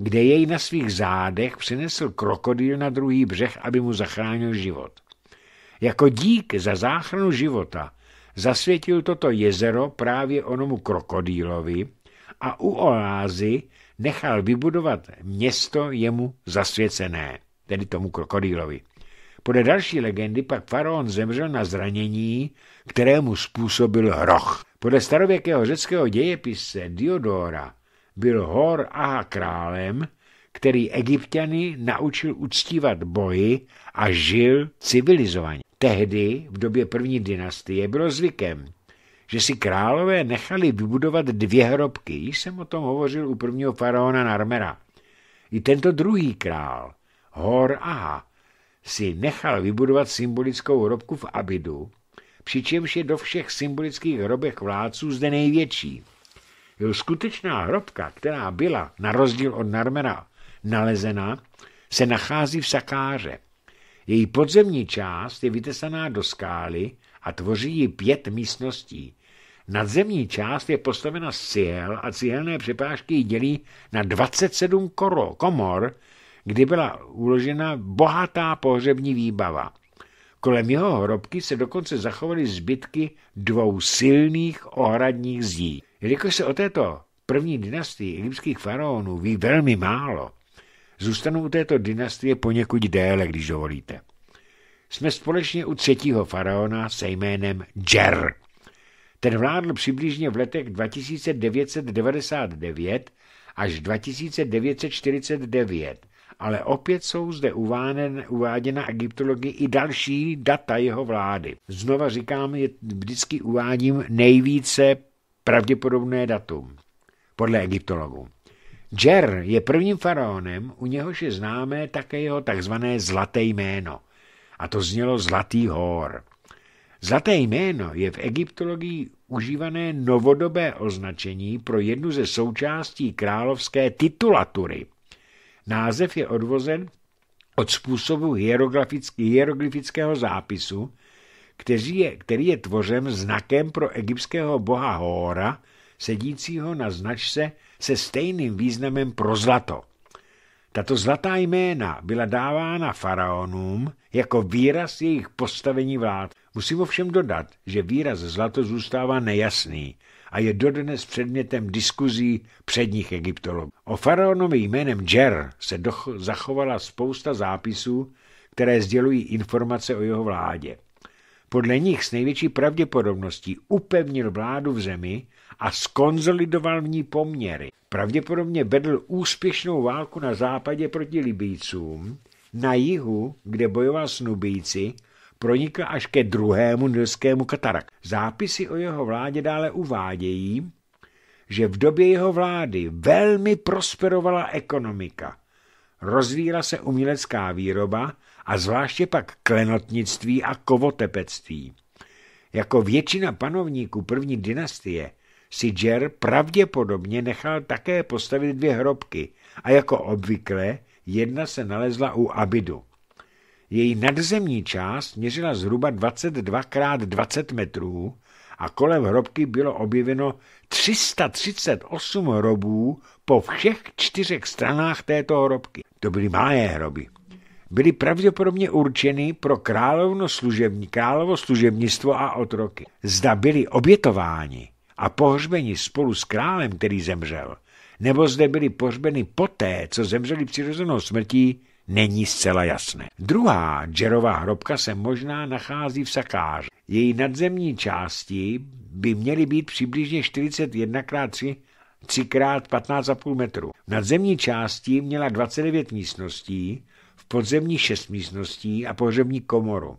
kde jej na svých zádech přinesl krokodýl na druhý břeh, aby mu zachránil život. Jako dík za záchranu života zasvětil toto jezero právě onomu krokodýlovi a u oázy nechal vybudovat město jemu zasvěcené, tedy tomu krokodýlovi. Podle další legendy pak faraon zemřel na zranění, kterému způsobil roh. Podle starověkého řeckého dějepisce Diodora byl Hor Aha králem, který egyptiany naučil uctívat boji a žil civilizovaně. Tehdy, v době první dynastie, bylo zvykem, že si králové nechali vybudovat dvě hrobky. Již jsem o tom hovořil u prvního faraona Narmera. I tento druhý král, Hor Aha, si nechal vybudovat symbolickou hrobku v Abidu, přičemž je do všech symbolických hrobek vládců zde největší. Skutečná hrobka, která byla, na rozdíl od Narmera nalezena, se nachází v Sakáře. Její podzemní část je vytesaná do skály a tvoří ji pět místností. Nadzemní část je postavena z cihel a cihelné přepážky ji dělí na 27 koro, komor, kdy byla uložena bohatá pohřební výbava. Kolem jeho hrobky se dokonce zachovaly zbytky dvou silných ohradních zdí. Jelikož se o této první dynastii egyptských faraonů ví velmi málo, zůstanu u této dynastie poněkud déle, když dovolíte. Jsme společně u třetího faraona se jménem Džer. Ten vládl přibližně v letech 2999 až 2949, ale opět jsou zde uváden, uváděna egyptologie i další data jeho vlády. Znova říkám, je, vždycky uvádím nejvíce pravděpodobné datum, podle egyptologů. Džer je prvním faraonem, u něhož je známé také jeho takzvané zlaté jméno. A to znělo Zlatý hor. Zlaté jméno je v egyptologii užívané novodobé označení pro jednu ze součástí královské titulatury. Název je odvozen od způsobu hieroglyfického zápisu, který je, který je tvořen znakem pro egyptského boha Hóra, sedícího na značce se stejným významem pro zlato. Tato zlatá jména byla dávána faraonům jako výraz jejich postavení vlád. Musím ovšem dodat, že výraz zlato zůstává nejasný a je dodnes předmětem diskuzí předních egyptologů. O faraonovi jménem Džer se zachovala spousta zápisů, které sdělují informace o jeho vládě podle nich s největší pravděpodobností upevnil vládu v zemi a skonzolidoval v ní poměry. Pravděpodobně vedl úspěšnou válku na západě proti Libícům, na jihu, kde bojoval s Nubíci, pronikl až ke druhému nilskému katarak. Zápisy o jeho vládě dále uvádějí, že v době jeho vlády velmi prosperovala ekonomika. Rozvíjela se umělecká výroba a zvláště pak klenotnictví a kovotepectví. Jako většina panovníků první dynastie si Jer pravděpodobně nechal také postavit dvě hrobky a jako obvykle jedna se nalezla u Abidu. Její nadzemní část měřila zhruba 22 x 20 metrů a kolem hrobky bylo objeveno 338 hrobů po všech čtyřech stranách této hrobky. To byly máje hroby byly pravděpodobně určeny pro královno služební, královo služebnictvo a otroky. Zda byly obětováni a pohřbeni spolu s králem, který zemřel, nebo zde byly pohřbeny poté, co zemřeli přirozenou smrtí, není zcela jasné. Druhá Džerová hrobka se možná nachází v Sakáře. Její nadzemní části by měly být přibližně 41 x 3 3 x 15,5 metru. nadzemní části měla 29 místností, podzemní šest místností a pohřební komoru.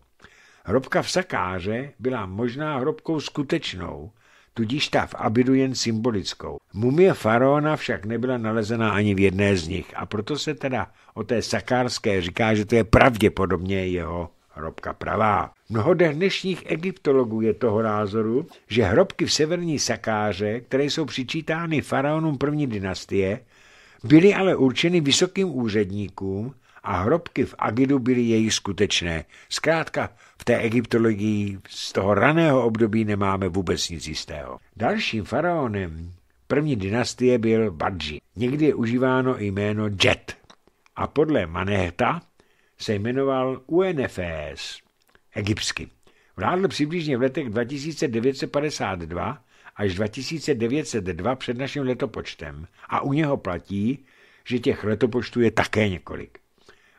Hrobka v Sakáře byla možná hrobkou skutečnou, tudíž ta v Abidu jen symbolickou. Mumie faraona však nebyla nalezena ani v jedné z nich a proto se teda o té sakárské říká, že to je pravděpodobně jeho hrobka pravá. Mnoho dnešních egyptologů je toho názoru, že hrobky v severní Sakáře, které jsou přičítány faraonům první dynastie, byly ale určeny vysokým úředníkům, a hrobky v Agidu byly její skutečné. Zkrátka, v té egyptologii z toho raného období nemáme vůbec nic jistého. Dalším faraonem první dynastie byl Badži. Někdy je užíváno jméno Jet. A podle Manehta se jmenoval UNFS egyptsky. Vládl přibližně v letech 2952 až 2902 před naším letopočtem a u něho platí, že těch letopočtů je také několik.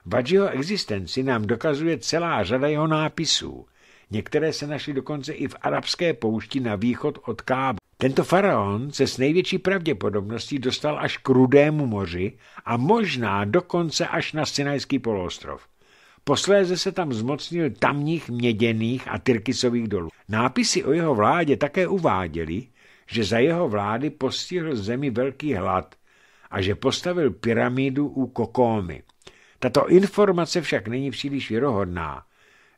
Badžiho existenci nám dokazuje celá řada jeho nápisů. Některé se našly dokonce i v arabské poušti na východ od Kábu. Tento faraon se s největší pravděpodobností dostal až k Rudému moři a možná dokonce až na Sinajský poloostrov. Posléze se tam zmocnil tamních měděných a tyrkisových dolů. Nápisy o jeho vládě také uváděly, že za jeho vlády postihl zemi velký hlad a že postavil pyramidu u Kokómy. Tato informace však není příliš věrohodná.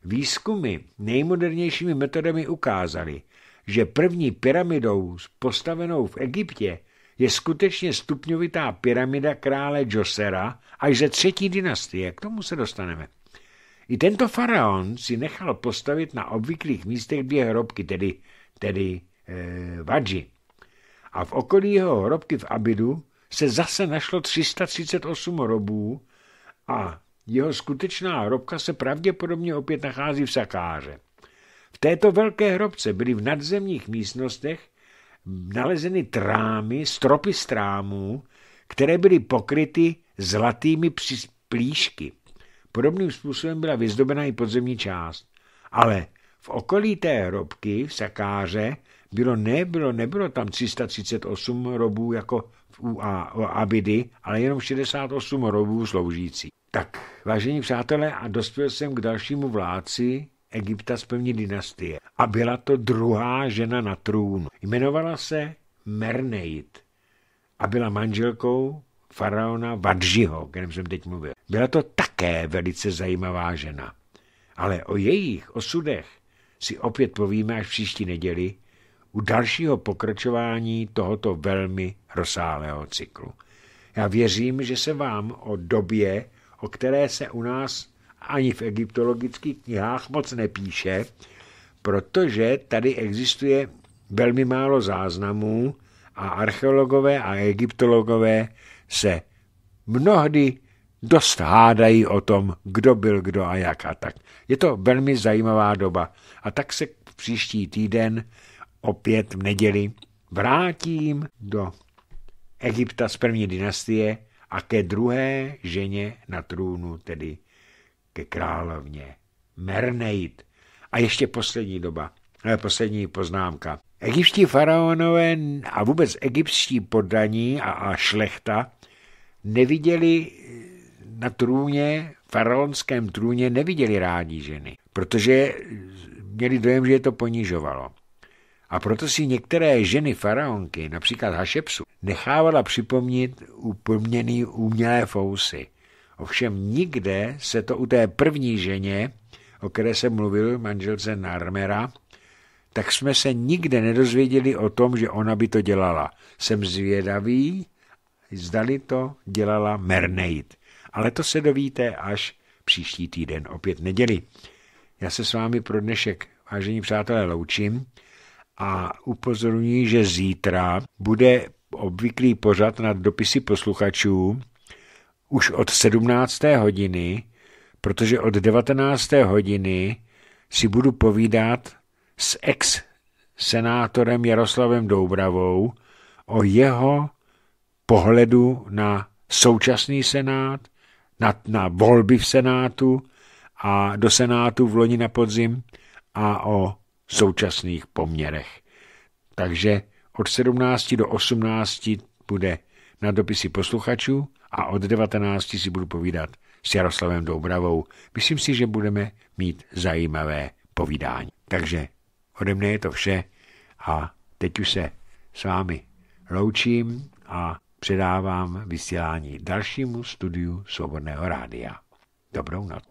Výzkumy nejmodernějšími metodami ukázaly, že první pyramidou postavenou v Egyptě je skutečně stupňovitá pyramida krále Josera až ze třetí dynastie. K tomu se dostaneme. I tento faraon si nechal postavit na obvyklých místech dvě hrobky, tedy, tedy e, Vadži. A v okolí jeho hrobky v Abidu se zase našlo 338 robů, a jeho skutečná hrobka se pravděpodobně opět nachází v Sakáře. V této velké hrobce byly v nadzemních místnostech nalezeny trámy, stropy z trámů, které byly pokryty zlatými plíšky. Podobným způsobem byla vyzdobena i podzemní část. Ale v okolí té hrobky v Sakáře bylo ne, bylo, nebylo tam 338 robů jako u Abidy, ale jenom 68 robů sloužící. Tak, vážení přátelé, a dospěl jsem k dalšímu vládci Egypta z první dynastie. A byla to druhá žena na trůnu. Jmenovala se Merneit a byla manželkou faraona Vadžiho, o kterém jsem teď mluvil. Byla to také velice zajímavá žena. Ale o jejich osudech si opět povíme až příští neděli, u dalšího pokračování tohoto velmi rozsáhlého cyklu. Já věřím, že se vám o době, o které se u nás ani v egyptologických knihách moc nepíše, protože tady existuje velmi málo záznamů a archeologové a egyptologové se mnohdy dost hádají o tom, kdo byl kdo a jak a tak. Je to velmi zajímavá doba. A tak se příští týden opět v neděli vrátím do Egypta z první dynastie a ke druhé ženě na trůnu, tedy ke královně Merneid. A ještě poslední doba, ale eh, poslední poznámka. Egyptští faraonové a vůbec egyptští poddaní a, a šlechta neviděli eh, na trůně, faraonském trůně, neviděli rádi ženy, protože měli dojem, že je to ponižovalo. A proto si některé ženy faraonky, například Hašepsu, nechávala připomnit upomněný umělé fousy. Ovšem nikde se to u té první ženě, o které jsem mluvil, manželce Narmera, tak jsme se nikde nedozvěděli o tom, že ona by to dělala. Jsem zvědavý, zdali to dělala Merneid. Ale to se dovíte až příští týden, opět neděli. Já se s vámi pro dnešek, vážení přátelé, loučím a upozorňuji, že zítra bude obvyklý pořad na dopisy posluchačů už od 17. hodiny, protože od 19. hodiny si budu povídat s ex-senátorem Jaroslavem Doubravou o jeho pohledu na současný senát, na, na volby v senátu a do senátu v loni na podzim a o současných poměrech. Takže od 17 do 18 bude na dopisy posluchačů a od 19 si budu povídat s Jaroslavem Doubravou. Myslím si, že budeme mít zajímavé povídání. Takže ode mne je to vše a teď už se s vámi loučím a předávám vysílání dalšímu studiu Svobodného rádia. Dobrou noc.